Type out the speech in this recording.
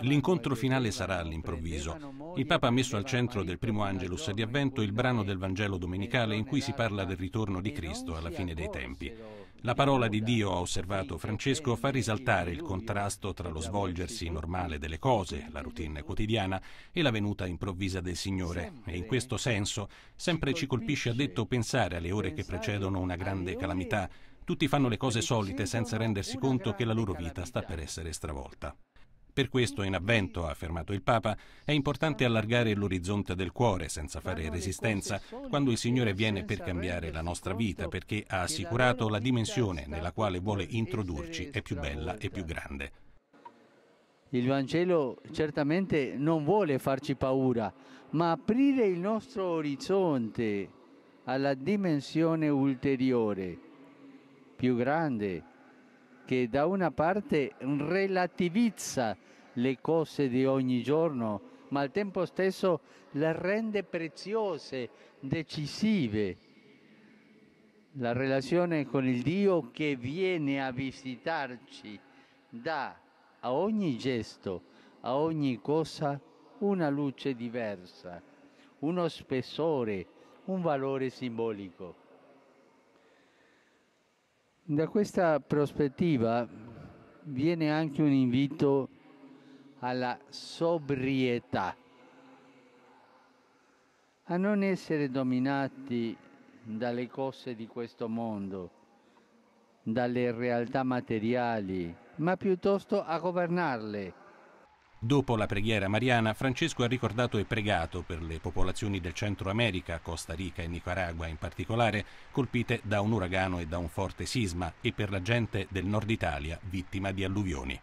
L'incontro finale sarà all'improvviso. Il Papa ha messo al centro del primo Angelus di Avvento il brano del eh, Vangelo domenicale in cui si parla del ritorno di Cristo alla fine dei tempi. La parola di Dio, ha osservato Francesco, fa risaltare il contrasto tra lo svolgersi normale delle cose, la routine quotidiana, e la venuta improvvisa del Signore. E in questo senso sempre ci colpisce, a detto, pensare alle ore che precedono una grande calamità. Tutti fanno le cose solite senza rendersi conto che la loro vita sta per essere stravolta. Per questo in avvento, ha affermato il Papa, è importante allargare l'orizzonte del cuore senza fare resistenza quando il Signore viene per cambiare la nostra vita perché ha assicurato la dimensione nella quale vuole introdurci è più bella e più grande. Il Vangelo certamente non vuole farci paura, ma aprire il nostro orizzonte alla dimensione ulteriore, più grande, che da una parte relativizza le cose di ogni giorno, ma al tempo stesso le rende preziose, decisive. La relazione con il Dio che viene a visitarci dà a ogni gesto, a ogni cosa, una luce diversa, uno spessore, un valore simbolico. Da questa prospettiva viene anche un invito alla sobrietà, a non essere dominati dalle cose di questo mondo, dalle realtà materiali, ma piuttosto a governarle Dopo la preghiera mariana, Francesco ha ricordato e pregato per le popolazioni del Centro America, Costa Rica e Nicaragua in particolare, colpite da un uragano e da un forte sisma, e per la gente del nord Italia vittima di alluvioni.